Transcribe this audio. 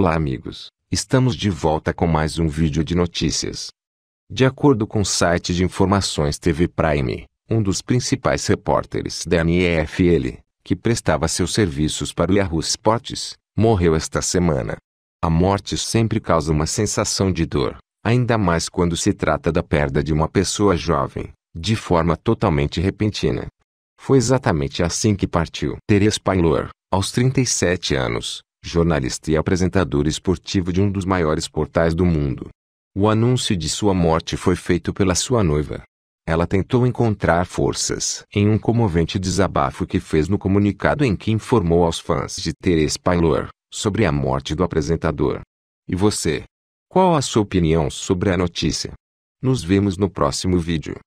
Olá amigos, estamos de volta com mais um vídeo de notícias. De acordo com o site de informações TV Prime, um dos principais repórteres da NFL, que prestava seus serviços para o Yahoo Sports, morreu esta semana. A morte sempre causa uma sensação de dor, ainda mais quando se trata da perda de uma pessoa jovem, de forma totalmente repentina. Foi exatamente assim que partiu Teres Paylor, aos 37 anos, jornalista e apresentador esportivo de um dos maiores portais do mundo. O anúncio de sua morte foi feito pela sua noiva. Ela tentou encontrar forças em um comovente desabafo que fez no comunicado em que informou aos fãs de Teres Paylor sobre a morte do apresentador. E você? Qual a sua opinião sobre a notícia? Nos vemos no próximo vídeo.